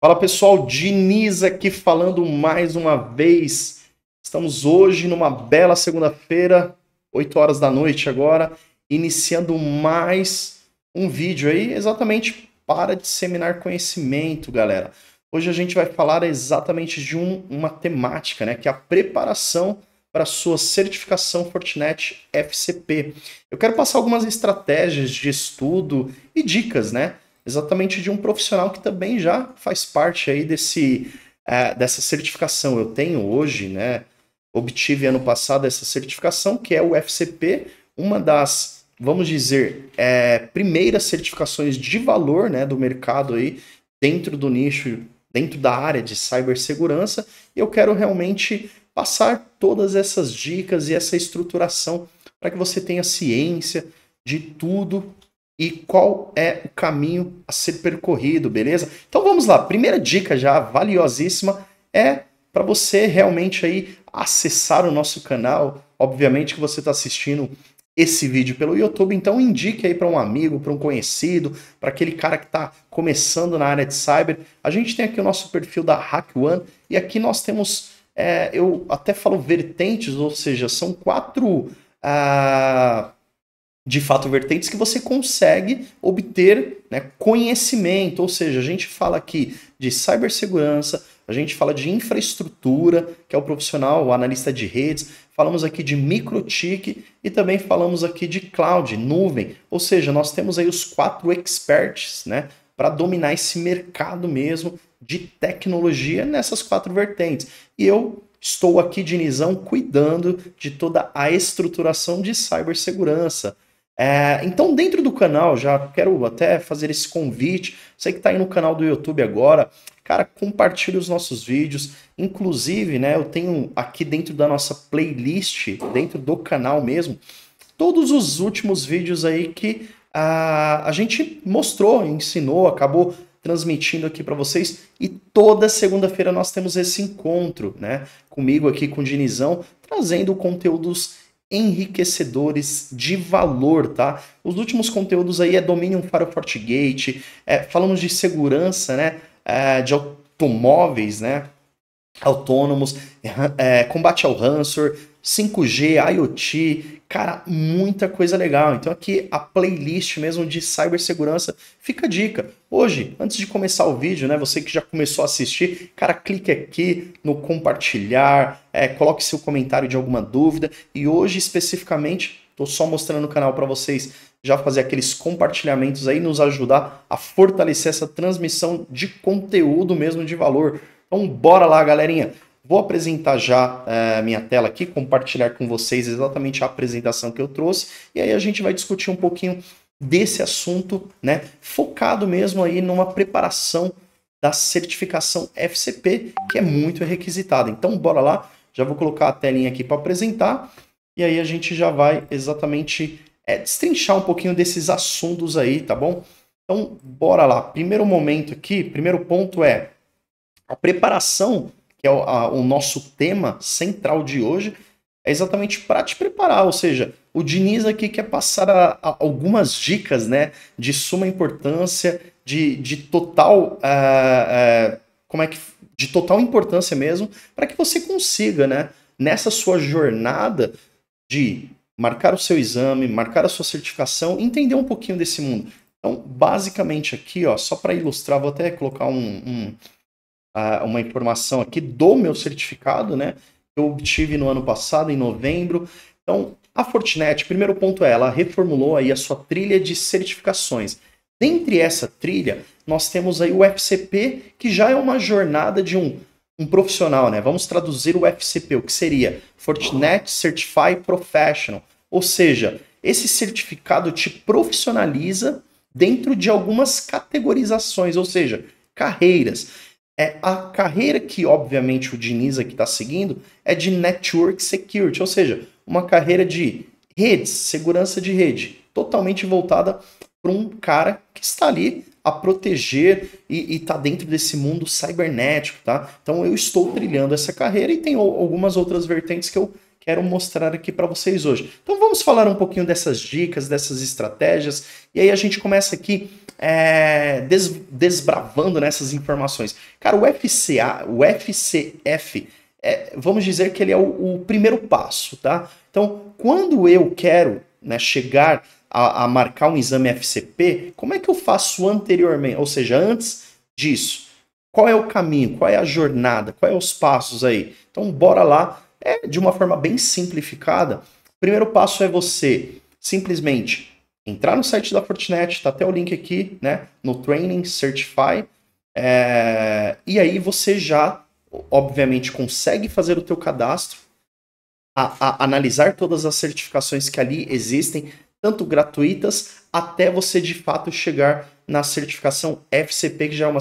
Fala pessoal, Diniz aqui falando mais uma vez. Estamos hoje numa bela segunda-feira, 8 horas da noite agora, iniciando mais um vídeo aí exatamente para disseminar conhecimento, galera. Hoje a gente vai falar exatamente de um, uma temática, né, que é a preparação para sua certificação Fortinet FCP. Eu quero passar algumas estratégias de estudo e dicas, né? exatamente de um profissional que também já faz parte aí desse, é, dessa certificação. Eu tenho hoje, né? Obtive ano passado essa certificação, que é o FCP, uma das, vamos dizer, é, primeiras certificações de valor né, do mercado aí, dentro do nicho, dentro da área de cibersegurança. E eu quero realmente passar todas essas dicas e essa estruturação para que você tenha ciência de tudo e qual é o caminho a ser percorrido, beleza? Então vamos lá, primeira dica já valiosíssima é para você realmente aí acessar o nosso canal. Obviamente que você está assistindo esse vídeo pelo YouTube, então indique aí para um amigo, para um conhecido, para aquele cara que está começando na área de cyber. A gente tem aqui o nosso perfil da Hack One e aqui nós temos, é, eu até falo vertentes, ou seja, são quatro. Ah, de fato vertentes que você consegue obter né, conhecimento. Ou seja, a gente fala aqui de cibersegurança, a gente fala de infraestrutura, que é o profissional, o analista de redes, falamos aqui de microtik e também falamos aqui de cloud, nuvem. Ou seja, nós temos aí os quatro experts né, para dominar esse mercado mesmo de tecnologia nessas quatro vertentes. E eu estou aqui de Nizão cuidando de toda a estruturação de cibersegurança é, então, dentro do canal, já quero até fazer esse convite. Você que está aí no canal do YouTube agora, cara, compartilhe os nossos vídeos. Inclusive, né, eu tenho aqui dentro da nossa playlist, dentro do canal mesmo, todos os últimos vídeos aí que a, ah, a gente mostrou, ensinou, acabou transmitindo aqui para vocês. E toda segunda-feira nós temos esse encontro, né? Comigo aqui com o Dinizão, trazendo conteúdos enriquecedores de valor, tá? Os últimos conteúdos aí é Dominion para o FortiGate, é, falamos de segurança, né? É, de automóveis, né? Autônomos, é, é combate ao ransom, 5G, IoT, cara, muita coisa legal. Então aqui a playlist mesmo de cibersegurança fica a dica. Hoje, antes de começar o vídeo, né, você que já começou a assistir, cara, clique aqui no compartilhar, é, coloque seu comentário de alguma dúvida. E hoje especificamente, estou só mostrando o canal para vocês já fazer aqueles compartilhamentos aí, nos ajudar a fortalecer essa transmissão de conteúdo mesmo de valor. Então bora lá, galerinha. Vou apresentar já a eh, minha tela aqui, compartilhar com vocês exatamente a apresentação que eu trouxe, e aí a gente vai discutir um pouquinho desse assunto, né? Focado mesmo aí numa preparação da certificação FCP, que é muito requisitada. Então, bora lá, já vou colocar a telinha aqui para apresentar, e aí a gente já vai exatamente é, destrinchar um pouquinho desses assuntos aí, tá bom? Então, bora lá. Primeiro momento aqui, primeiro ponto é a preparação que é o, a, o nosso tema central de hoje, é exatamente para te preparar. Ou seja, o Diniz aqui quer passar a, a algumas dicas né, de suma importância, de, de total. Uh, uh, como é que. de total importância mesmo, para que você consiga, né, nessa sua jornada de marcar o seu exame, marcar a sua certificação, entender um pouquinho desse mundo. Então, basicamente aqui, ó, só para ilustrar, vou até colocar um, um uma informação aqui do meu certificado, né? eu obtive no ano passado, em novembro. Então, a Fortinet, primeiro ponto é, ela reformulou aí a sua trilha de certificações. Dentre essa trilha, nós temos aí o FCP, que já é uma jornada de um, um profissional, né? Vamos traduzir o FCP, o que seria Fortinet Certify Professional. Ou seja, esse certificado te profissionaliza dentro de algumas categorizações, ou seja, carreiras. É, a carreira que, obviamente, o Diniz aqui está seguindo é de Network Security, ou seja, uma carreira de redes, segurança de rede, totalmente voltada para um cara que está ali a proteger e está dentro desse mundo cibernético, tá? Então eu estou trilhando essa carreira e tem algumas outras vertentes que eu quero mostrar aqui para vocês hoje. Então vamos falar um pouquinho dessas dicas, dessas estratégias, e aí a gente começa aqui é, des, desbravando nessas né, informações. Cara, o FCA, o FCF, é, vamos dizer que ele é o, o, primeiro passo, tá? Então, quando eu quero né, chegar a, a marcar um exame FCP, como é que eu faço anteriormente, ou seja, antes disso? Qual é o caminho? Qual é a jornada? Qual é os passos aí? Então, bora lá é, de uma forma bem simplificada, o primeiro passo é você simplesmente entrar no site da Fortinet, está até o link aqui, né? No Training Certify. É... e aí você já, obviamente, consegue fazer o teu cadastro, a, a, analisar todas as certificações que ali existem, tanto gratuitas, até você de fato chegar na certificação FCP, que já é uma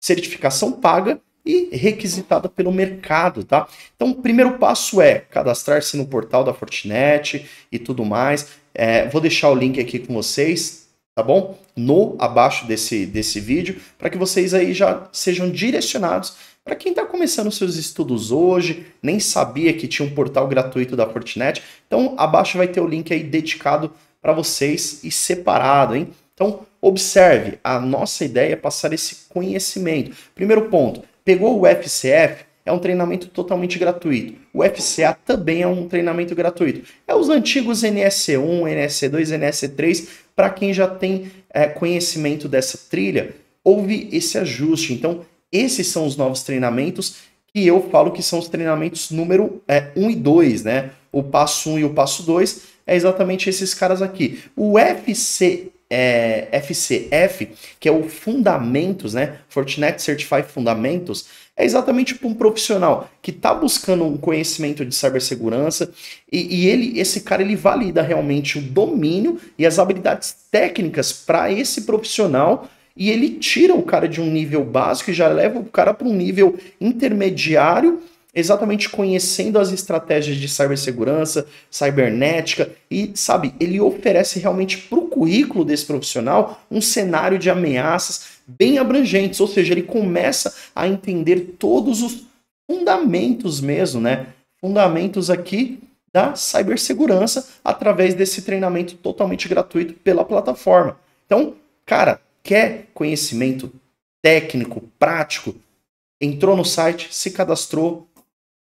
certificação paga, e requisitada pelo mercado, tá? Então, o primeiro passo é cadastrar-se no portal da Fortinet e tudo mais. É, vou deixar o link aqui com vocês, tá bom? No abaixo desse, desse vídeo, para que vocês aí já sejam direcionados para quem está começando seus estudos hoje, nem sabia que tinha um portal gratuito da Fortinet. Então, abaixo vai ter o link aí dedicado para vocês e separado, hein? Então, observe, a nossa ideia é passar esse conhecimento. Primeiro ponto, Pegou o FCF, é um treinamento totalmente gratuito. O FCA também é um treinamento gratuito. É os antigos NSC1, NSC2, NSC3, para quem já tem é, conhecimento dessa trilha, houve esse ajuste. Então, esses são os novos treinamentos que eu falo que são os treinamentos número é, 1 e 2, né? O passo 1 e o passo 2 é exatamente esses caras aqui. O FCA é, FCF, que é o Fundamentos, né? Fortinet Certified Fundamentos, é exatamente para um profissional que está buscando um conhecimento de cibersegurança e, e, ele, esse cara ele valida realmente o domínio e as habilidades técnicas para esse profissional e ele tira o cara de um nível básico e já leva o cara para um nível intermediário exatamente conhecendo as estratégias de cibersegurança, cibernética e, sabe, ele oferece realmente para o currículo desse profissional um cenário de ameaças bem abrangentes, ou seja, ele começa a entender todos os fundamentos mesmo, né? Fundamentos aqui da cibersegurança através desse treinamento totalmente gratuito pela plataforma. Então, cara, quer conhecimento técnico, prático, entrou no site, se cadastrou,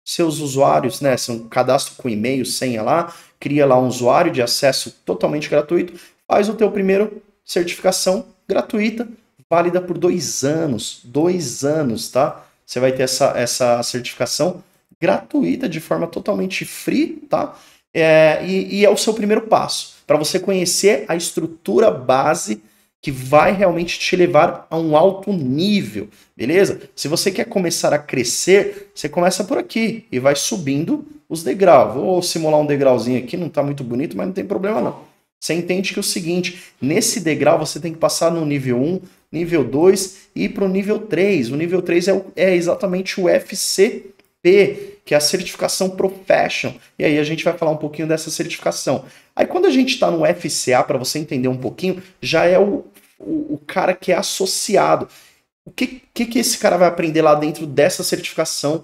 seus usuários, né? São cadastro com e-mail, senha lá, cria lá um usuário de acesso totalmente gratuito, faz o teu primeiro certificação gratuita, válida por dois anos, dois anos, tá? Você vai ter essa, essa certificação gratuita de forma totalmente free, tá? É, e, e é o seu primeiro passo para você conhecer a estrutura base que vai realmente te levar a um alto nível, beleza? Se você quer começar a crescer, você começa por aqui e vai subindo os degraus. Vou simular um degrauzinho aqui, não está muito bonito, mas não tem problema não. Você entende que é o seguinte, nesse degrau você tem que passar no nível 1, nível 2 e para o nível 3. É o nível 3 é, é exatamente o FC P, que é a certificação Profession. E aí a gente vai falar um pouquinho dessa certificação. Aí quando a gente está no FCA, para você entender um pouquinho, já é o, o, o cara que é associado. O que, que, que esse cara vai aprender lá dentro dessa certificação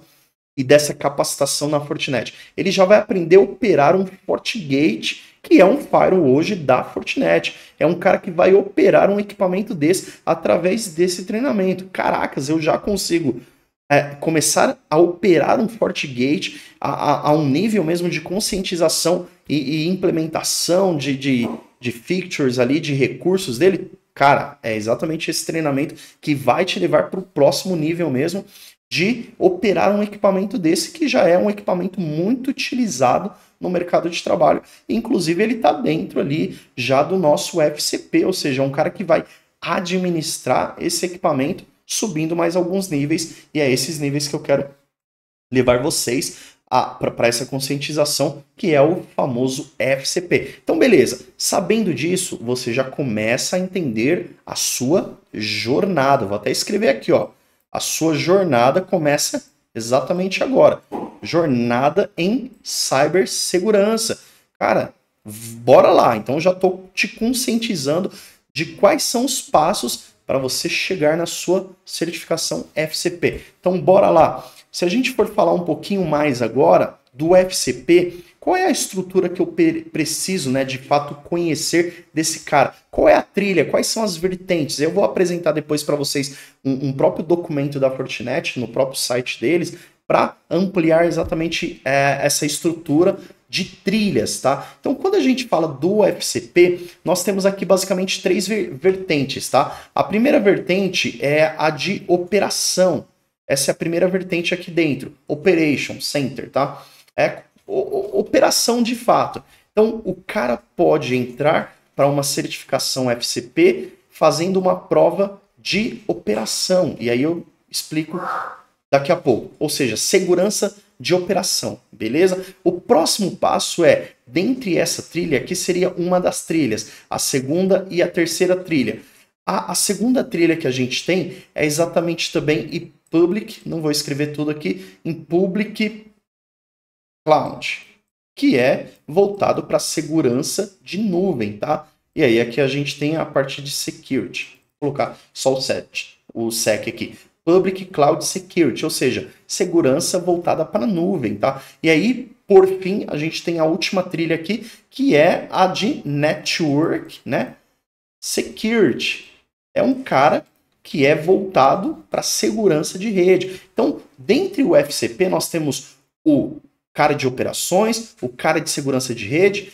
e dessa capacitação na Fortinet? Ele já vai aprender a operar um FortiGate que é um firewall hoje da Fortinet. É um cara que vai operar um equipamento desse através desse treinamento. Caracas, eu já consigo é, começar a operar um FortiGate a, a, a um nível mesmo de conscientização e, e implementação de, de, de features ali, de recursos dele, cara, é exatamente esse treinamento que vai te levar para o próximo nível mesmo de operar um equipamento desse que já é um equipamento muito utilizado no mercado de trabalho. Inclusive, ele está dentro ali já do nosso FCP, ou seja, um cara que vai administrar esse equipamento subindo mais alguns níveis, e é esses níveis que eu quero levar vocês para essa conscientização, que é o famoso FCP. Então, beleza, sabendo disso, você já começa a entender a sua jornada. Vou até escrever aqui, ó. A sua jornada começa exatamente agora. Jornada em cibersegurança. Cara, bora lá. Então, já estou te conscientizando de quais são os passos para você chegar na sua certificação FCP. Então, bora lá. Se a gente for falar um pouquinho mais agora do FCP, qual é a estrutura que eu preciso, né, de fato conhecer desse cara? Qual é a trilha? Quais são as vertentes? Eu vou apresentar depois para vocês um, um, próprio documento da Fortinet no próprio site deles, para ampliar exatamente é, essa estrutura de trilhas, tá? Então, quando a gente fala do FCP, nós temos aqui basicamente três vertentes, tá? A primeira vertente é a de operação. Essa é a primeira vertente aqui dentro, Operation Center, tá? É operação de fato. Então, o cara pode entrar para uma certificação FCP fazendo uma prova de operação. E aí eu explico daqui a pouco. Ou seja, segurança de operação, beleza? O próximo passo é, dentre essa trilha, que seria uma das trilhas, a segunda e a terceira trilha. A, a segunda trilha que a gente tem é exatamente também e public, não vou escrever tudo aqui, em public cloud, que é voltado para segurança de nuvem, tá? E aí aqui a gente tem a parte de security. Vou colocar só o set, o sec aqui. Public Cloud Security, ou seja, segurança voltada para a nuvem, tá? E aí, por fim, a gente tem a última trilha aqui, que é a de Network, né? Security. É um cara que é voltado para segurança de rede. Então, dentre o FCP, nós temos o cara de operações, o cara de segurança de rede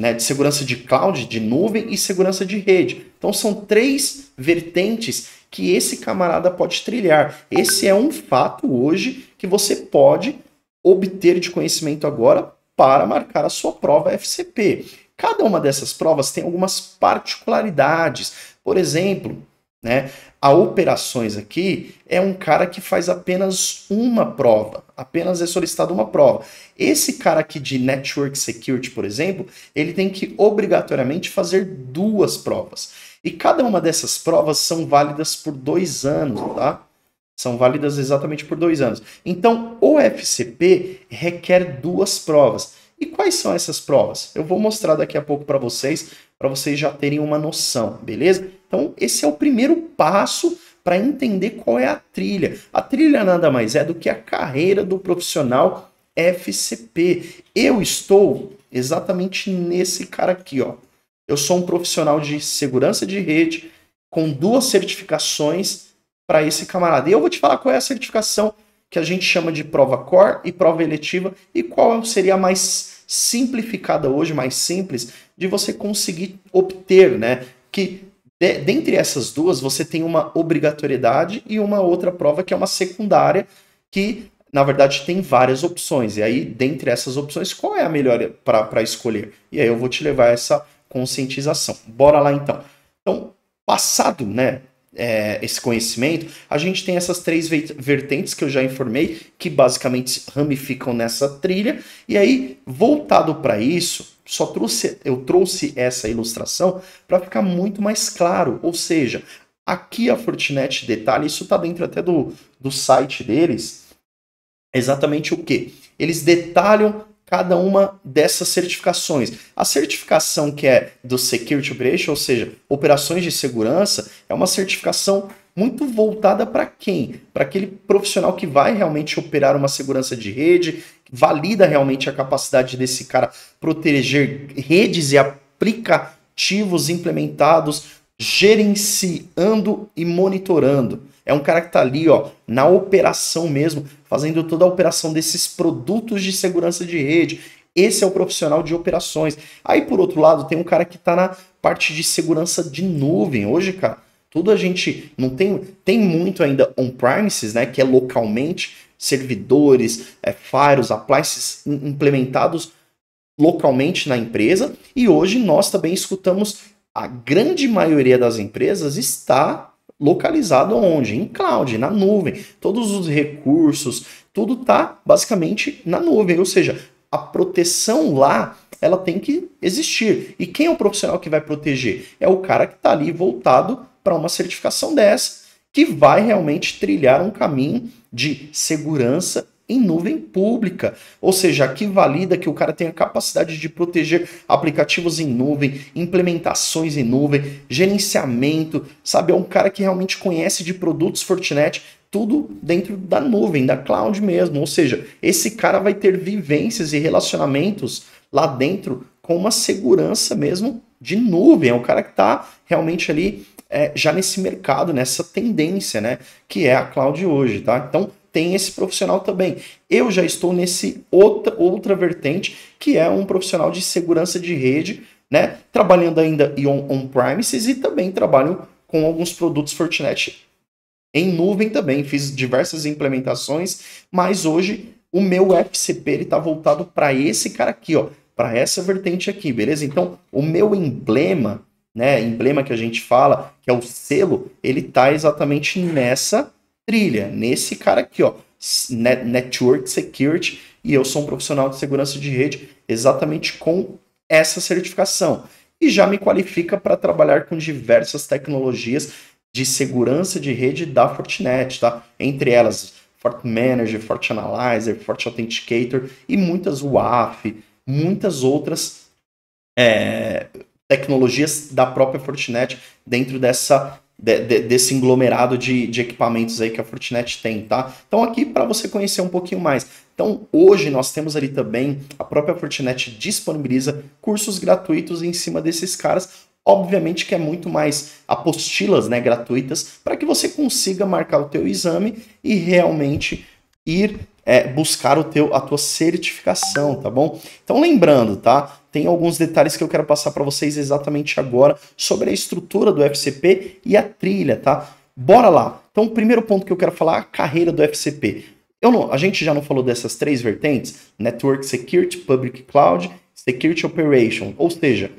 né, de segurança de cloud, de nuvem e segurança de rede. Então são três vertentes que esse camarada pode trilhar. Esse é um fato hoje que você pode obter de conhecimento agora para marcar a sua prova FCP. Cada uma dessas provas tem algumas particularidades. Por exemplo, né? A operações aqui é um cara que faz apenas uma prova, apenas é solicitada uma prova. Esse cara aqui de Network Security, por exemplo, ele tem que obrigatoriamente fazer duas provas. E cada uma dessas provas são válidas por dois anos, tá? São válidas exatamente por dois anos. Então, o FCP requer duas provas. E quais são essas provas? Eu vou mostrar daqui a pouco para vocês, para vocês já terem uma noção, beleza? Então, esse é o primeiro passo para entender qual é a trilha. A trilha nada mais é do que a carreira do profissional FCP. Eu estou exatamente nesse cara aqui, ó. Eu sou um profissional de segurança de rede com duas certificações para esse camarada. E eu vou te falar qual é a certificação que a gente chama de prova core e prova eletiva e qual seria a mais simplificada hoje, mais simples de você conseguir obter, né? Que de, dentre essas duas, você tem uma obrigatoriedade e uma outra prova que é uma secundária, que na verdade tem várias opções. E aí, dentre essas opções, qual é a melhor para escolher? E aí eu vou te levar a essa conscientização. Bora lá então. Então, passado, né? é, esse conhecimento, a gente tem essas três vertentes que eu já informei, que basicamente ramificam nessa trilha. E aí, voltado para isso, só trouxe, eu trouxe essa ilustração para ficar muito mais claro. Ou seja, aqui a Fortinet detalha, isso está dentro até do, do site deles, exatamente o que? Eles detalham cada uma dessas certificações. A certificação que é do Security Operation, ou seja, operações de segurança, é uma certificação muito voltada para quem? Para aquele profissional que vai realmente operar uma segurança de rede, valida realmente a capacidade desse cara proteger redes e aplicativos implementados gerenciando e monitorando. É um cara que está ali, ó, na operação mesmo, fazendo toda a operação desses produtos de segurança de rede. Esse é o profissional de operações. Aí, por outro lado, tem um cara que está na parte de segurança de nuvem. Hoje, cara, tudo a gente não tem, tem muito ainda on-premises, né, que é localmente, servidores, é, firewalls, appliances implementados localmente na empresa. E hoje nós também escutamos a grande maioria das empresas está localizado onde? Em cloud, na nuvem. Todos os recursos, tudo está basicamente na nuvem. Ou seja, a proteção lá ela tem que existir. E quem é o profissional que vai proteger? É o cara que está ali voltado para uma certificação dessa, que vai realmente trilhar um caminho de segurança em nuvem pública. Ou seja, que valida que o cara tenha capacidade de proteger aplicativos em nuvem, implementações em nuvem, gerenciamento, sabe? É um cara que realmente conhece de produtos Fortinet, tudo dentro da nuvem, da cloud mesmo. Ou seja, esse cara vai ter vivências e relacionamentos lá dentro com uma segurança mesmo de nuvem. É um cara que está realmente ali é, já nesse mercado, nessa tendência, né? Que é a cloud hoje, tá? Então, tem esse profissional também. Eu já estou nesse outra, outra vertente, que é um profissional de segurança de rede, né? Trabalhando ainda on-premises on e também trabalho com alguns produtos Fortinet em nuvem também. Fiz diversas implementações, mas hoje o meu FCP ele está voltado para esse cara aqui, ó, para essa vertente aqui, beleza? Então, o meu emblema, né, emblema que a gente fala, que é o selo, ele tá exatamente nessa trilha, nesse cara aqui, ó, Network Security, e eu sou um profissional de segurança de rede exatamente com essa certificação. E já me qualifica para trabalhar com diversas tecnologias de segurança de rede da Fortinet, tá? Entre elas, FortManager, FortAnalyzer, FortAuthenticator e muitas WAF, muitas outras é, tecnologias da própria Fortinet dentro dessa de, de, desse englomerado de, de equipamentos aí que a Fortinet tem, tá? Então aqui para você conhecer um pouquinho mais. Então, hoje nós temos ali também, a própria Fortinet disponibiliza cursos gratuitos em cima desses caras. Obviamente que é muito mais apostilas né, gratuitas para que você consiga marcar o teu exame e realmente ir é, buscar o teu, a tua certificação, tá bom? Então lembrando, tá? tem alguns detalhes que eu quero passar para vocês exatamente agora sobre a estrutura do FCP e a trilha, tá? Bora lá. Então, o primeiro ponto que eu quero falar é a carreira do FCP. Eu não, a gente já não falou dessas três vertentes: Network Security, Public Cloud, Security Operation. Ou seja,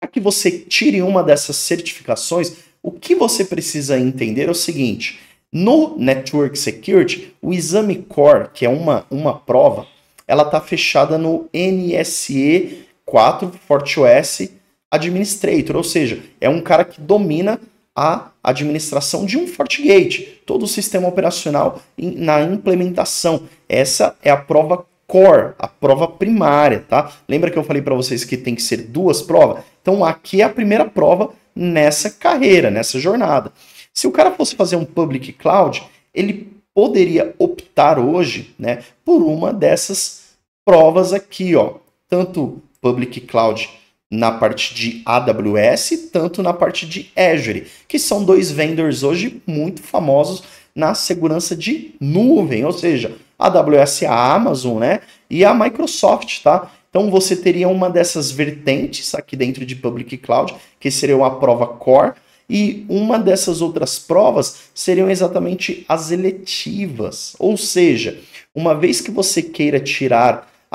para que você tire uma dessas certificações, o que você precisa entender é o seguinte: no Network Security, o exame core, que é uma, uma prova, ela está fechada no NSE 4, FortOS Administrator, ou seja, é um cara que domina a administração de um FortiGate, todo o sistema operacional na implementação. Essa é a prova core, a prova primária, tá? Lembra que eu falei para vocês que tem que ser duas provas? Então aqui é a primeira prova nessa carreira, nessa jornada. Se o cara fosse fazer um public cloud, ele poderia optar hoje, né, por uma dessas provas aqui, ó, tanto Public Cloud na parte de AWS, tanto na parte de Azure, que são dois vendors hoje muito famosos na segurança de nuvem, ou seja, a AWS a Amazon, né? E a Microsoft, tá? Então você teria uma dessas vertentes aqui dentro de Public Cloud, que seria uma prova core, e uma dessas outras provas seriam exatamente as eletivas. Ou seja, uma vez que você queira tirar a,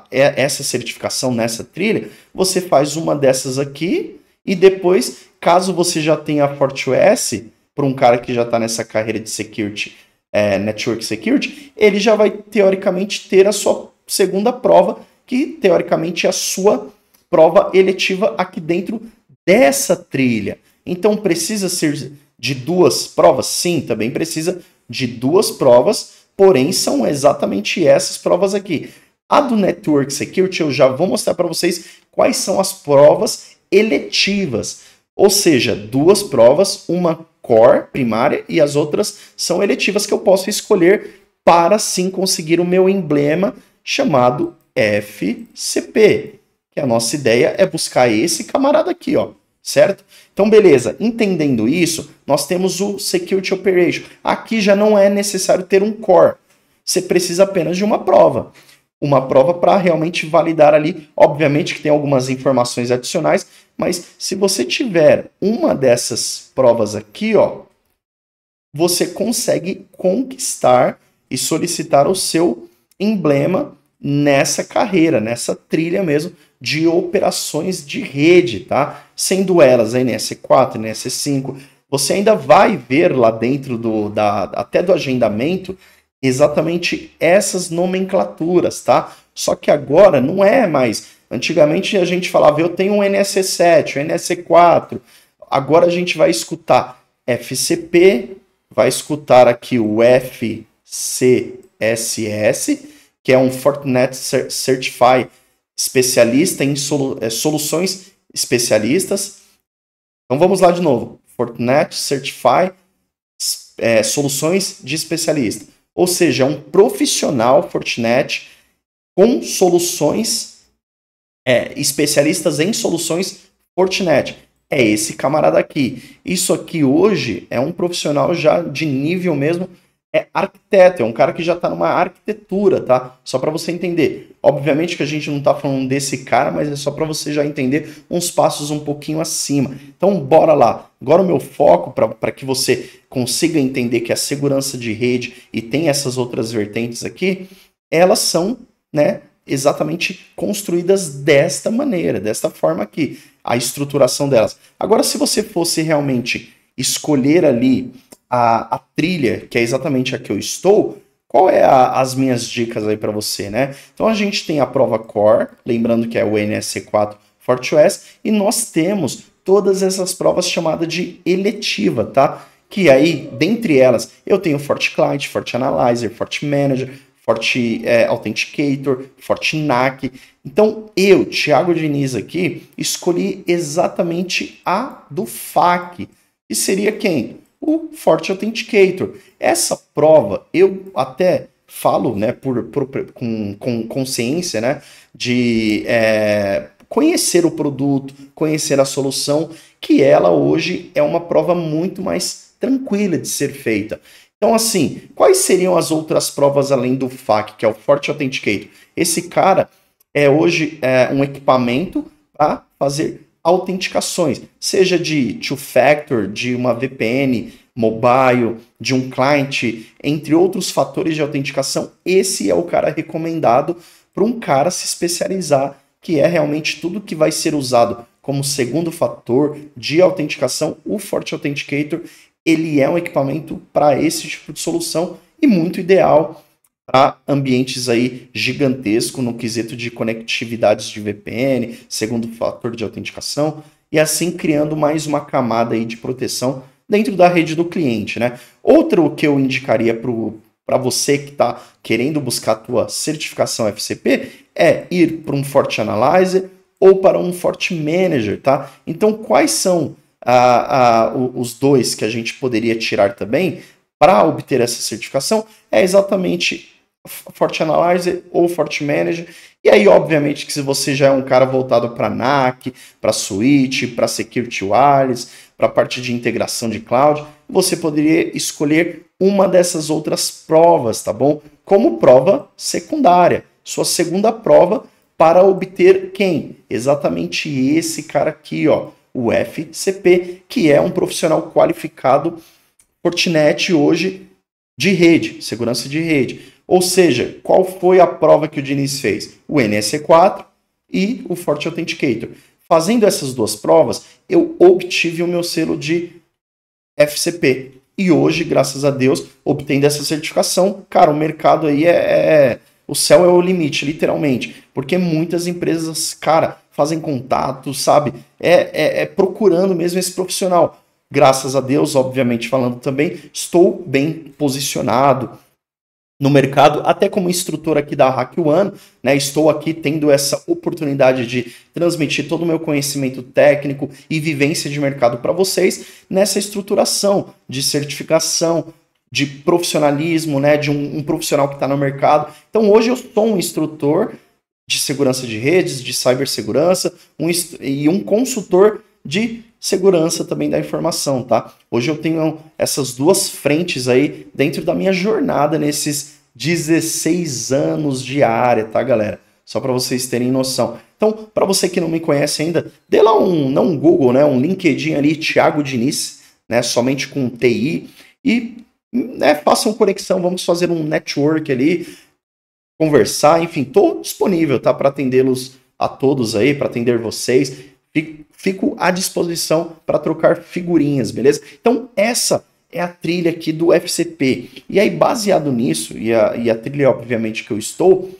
a, é, essa certificação nessa trilha, você faz uma dessas aqui e depois, caso você já tenha a FortOS, para um cara que já está nessa carreira de security, é, network security, ele já vai teoricamente ter a sua segunda prova, que teoricamente é a sua prova eletiva aqui dentro dessa trilha. Então precisa ser de duas provas? Sim, também precisa de duas provas, porém são exatamente essas provas aqui. A do Network Security eu já vou mostrar para vocês quais são as provas eletivas, ou seja, duas provas, uma core primária e as outras são eletivas que eu posso escolher para sim conseguir o meu emblema chamado FCP. Que a nossa ideia é buscar esse camarada aqui, ó certo? Então, beleza, entendendo isso, nós temos o Security Operation. Aqui já não é necessário ter um core, você precisa apenas de uma prova. Uma prova para realmente validar ali, obviamente que tem algumas informações adicionais, mas se você tiver uma dessas provas aqui, ó, você consegue conquistar e solicitar o seu emblema nessa carreira, nessa trilha mesmo de operações de rede, tá? sendo elas a NS4, NS5. Você ainda vai ver lá dentro do, da, até do agendamento exatamente essas nomenclaturas, tá? Só que agora não é mais. Antigamente a gente falava, eu tenho um ns 7 um ns 4 Agora a gente vai escutar FCP, vai escutar aqui o FCSS, que é um Fortinet Certified especialista em solu é, soluções especialistas. Então vamos lá de novo. Fortinet Certify é, soluções de especialista. Ou seja, um profissional Fortinet com soluções, é, especialistas em soluções Fortinet. É esse camarada aqui. Isso aqui hoje é um profissional já de nível mesmo é arquiteto, é um cara que já está numa arquitetura, tá? Só para você entender. Obviamente que a gente não está falando desse cara, mas é só para você já entender uns passos um pouquinho acima. Então, bora lá. Agora o meu foco para que você consiga entender que a segurança de rede e tem essas outras vertentes aqui, elas são, né, exatamente construídas desta maneira, desta forma aqui, a estruturação delas. Agora, se você fosse realmente escolher ali a, a trilha, que é exatamente a que eu estou, qual é a, as minhas dicas aí para você, né? Então a gente tem a prova core, lembrando que é o NSC4 FortOS, e nós temos todas essas provas chamadas de eletiva, tá? Que aí, dentre elas, eu tenho forte Client, forte Analyzer, forte Manager, forte é, Authenticator, forte NAC. Então, eu, Thiago Diniz aqui, escolhi exatamente a do FAC, que seria quem? o Forte Authenticator. Essa prova, eu até falo, né, por, por com, com consciência, né, de é, conhecer o produto, conhecer a solução, que ela hoje é uma prova muito mais tranquila de ser feita. Então, assim, quais seriam as outras provas além do fac que é o Forte Authenticator? Esse cara é hoje é, um equipamento para fazer autenticações, seja de two-factor, de uma VPN mobile, de um cliente, entre outros fatores de autenticação. Esse é o cara recomendado para um cara se especializar, que é realmente tudo que vai ser usado como segundo fator de autenticação. O Forte Authenticator ele é um equipamento para esse tipo de solução e muito ideal para ambientes aí gigantesco no quesito de conectividades de VPN, segundo fator de autenticação, e assim criando mais uma camada aí de proteção dentro da rede do cliente, né? Outro que eu indicaria para você que está querendo buscar a tua certificação FCP é ir para um Forte Analyzer ou para um Forte Manager, tá? Então, quais são ah, ah, os dois que a gente poderia tirar também para obter essa certificação? É exatamente Fort Analyzer ou Fort Manager. E aí, obviamente, que se você já é um cara voltado para NAC, para Switch, para Security Wireless, para a parte de integração de cloud, você poderia escolher uma dessas outras provas, tá bom? Como prova secundária, sua segunda prova para obter quem? Exatamente esse cara aqui, ó, o FCP, que é um profissional qualificado Fortinet hoje de rede, segurança de rede. Ou seja, qual foi a prova que o Diniz fez? O NSC4 e o Forte Authenticator. Fazendo essas duas provas, eu obtive o meu selo de FCP. E hoje, graças a Deus, obtendo essa certificação, cara, o mercado aí é, é, é o céu é o limite, literalmente. Porque muitas empresas, cara, fazem contato, sabe? É, é, é, procurando mesmo esse profissional. Graças a Deus, obviamente, falando também, estou bem posicionado no mercado, até como instrutor aqui da Hack One, né, estou aqui tendo essa oportunidade de transmitir todo o meu conhecimento técnico e vivência de mercado para vocês nessa estruturação de certificação, de profissionalismo, né, de um, um profissional que está no mercado. Então hoje eu sou um instrutor de segurança de redes, de cibersegurança, um e um consultor de segurança também da informação, tá? Hoje eu tenho essas duas frentes aí dentro da minha jornada nesses 16 anos de área, tá, galera? Só para vocês terem noção. Então, para você que não me conhece ainda, dê lá um, não um Google, né, um LinkedIn ali, Thiago Diniz, né, somente com TI e né, façam conexão, vamos fazer um network ali, conversar, enfim, tô disponível, tá, para atendê-los a todos aí, para atender vocês. Fico à disposição para trocar figurinhas, beleza? Então, essa é a trilha aqui do FCP. E aí, baseado nisso, e a, e a trilha, obviamente, que eu estou,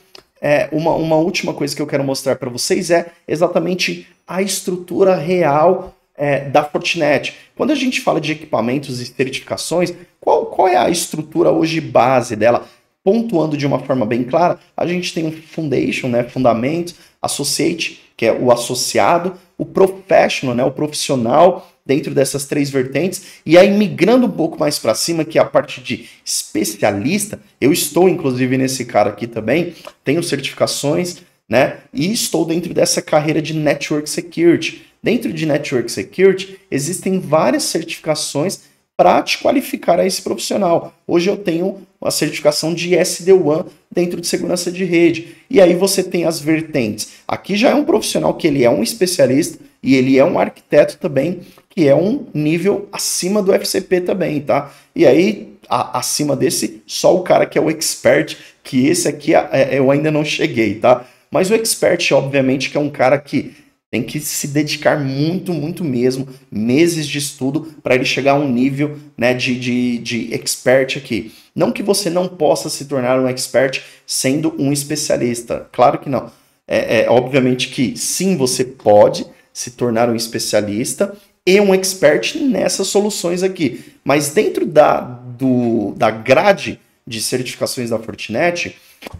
é, uma, uma última coisa que eu quero mostrar para vocês é exatamente a estrutura real é, da Fortinet. Quando a gente fala de equipamentos e certificações, qual, qual é a estrutura hoje base dela? Pontuando de uma forma bem clara, a gente tem um foundation, né, fundamento, associate, que é o associado, o professional, né, o profissional dentro dessas três vertentes, e aí migrando um pouco mais para cima, que é a parte de especialista, eu estou inclusive nesse cara aqui também, tenho certificações, né? E estou dentro dessa carreira de network security. Dentro de network security existem várias certificações para te qualificar a esse profissional. Hoje eu tenho a certificação de SD-WAN dentro de segurança de rede. E aí você tem as vertentes. Aqui já é um profissional que ele é um especialista e ele é um arquiteto também, que é um nível acima do FCP também, tá? E aí, a, acima desse, só o cara que é o expert, que esse aqui é, é, eu ainda não cheguei, tá? Mas o expert, obviamente, que é um cara que tem que se dedicar muito, muito mesmo, meses de estudo, para ele chegar a um nível né, de, de, de expert aqui. Não que você não possa se tornar um expert sendo um especialista, claro que não. É, é obviamente que sim, você pode se tornar um especialista e um expert nessas soluções aqui. Mas dentro da, do, da grade de certificações da Fortinet,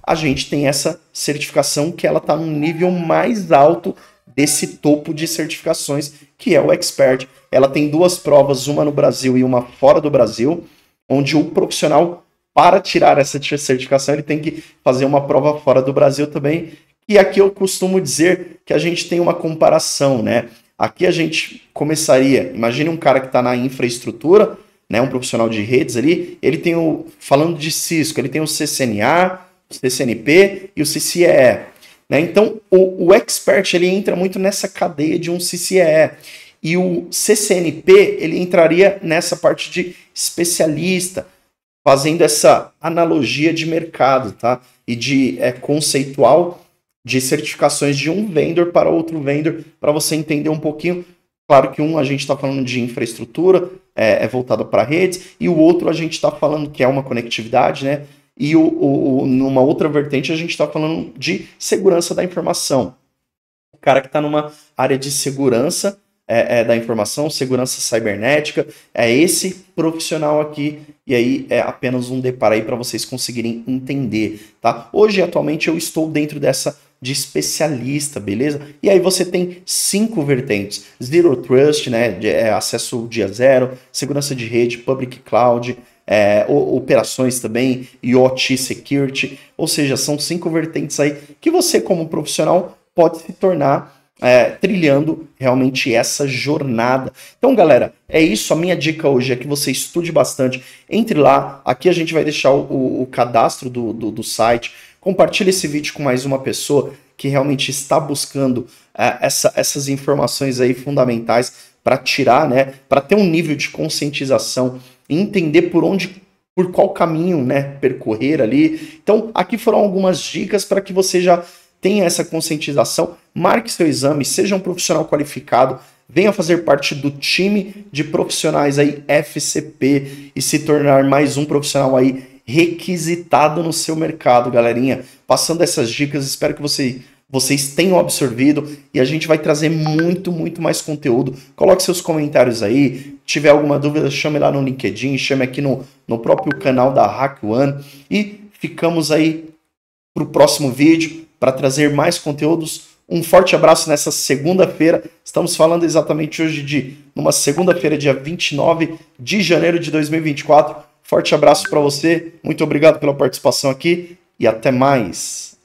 a gente tem essa certificação que ela está num nível mais alto desse topo de certificações que é o Expert. Ela tem duas provas, uma no Brasil e uma fora do Brasil, onde o profissional para tirar essa certificação ele tem que fazer uma prova fora do Brasil também. E aqui eu costumo dizer que a gente tem uma comparação, né? Aqui a gente começaria, imagine um cara que está na infraestrutura, né, um profissional de redes ali, ele tem o, falando de Cisco, ele tem o CCNA, o CCNP e o CCE. Né? Então, o, o expert ele entra muito nessa cadeia de um CCE. E o CCNP ele entraria nessa parte de especialista, fazendo essa analogia de mercado tá? e de é, conceitual de certificações de um vendor para outro vendor, para você entender um pouquinho. Claro que um a gente está falando de infraestrutura, é, é voltado para redes, e o outro a gente está falando que é uma conectividade, né? E o, o, o numa outra vertente, a gente está falando de segurança da informação. O cara que está numa área de segurança é, é, da informação, segurança cibernética, é esse profissional aqui. E aí é apenas um deparo aí para vocês conseguirem entender, tá? Hoje, atualmente, eu estou dentro dessa de especialista, beleza? E aí você tem cinco vertentes: Zero Trust, né? De, é, acesso dia zero, segurança de rede, public cloud, é, operações também, IoT Security, ou seja, são cinco vertentes aí que você, como profissional, pode se tornar é, trilhando realmente essa jornada. Então, galera, é isso. A minha dica hoje é que você estude bastante. Entre lá, aqui a gente vai deixar o, o, cadastro do, do, do, site. Compartilhe esse vídeo com mais uma pessoa que realmente está buscando é, essa, essas informações aí fundamentais para tirar, né, para ter um nível de conscientização e entender por onde por qual caminho, né, percorrer ali. Então, aqui foram algumas dicas para que você já tenha essa conscientização, marque seu exame, seja um profissional qualificado, venha fazer parte do time de profissionais aí FCP e se tornar mais um profissional aí requisitado no seu mercado, galerinha. Passando essas dicas, espero que você vocês tenham absorvido e a gente vai trazer muito, muito mais conteúdo. Coloque seus comentários aí. Se tiver alguma dúvida, chame lá no LinkedIn, chame aqui no, no próprio canal da Hack One. E ficamos aí para o próximo vídeo para trazer mais conteúdos. Um forte abraço nessa segunda-feira. Estamos falando exatamente hoje de numa segunda-feira, dia 29 de janeiro de 2024. Forte abraço para você. Muito obrigado pela participação aqui e até mais.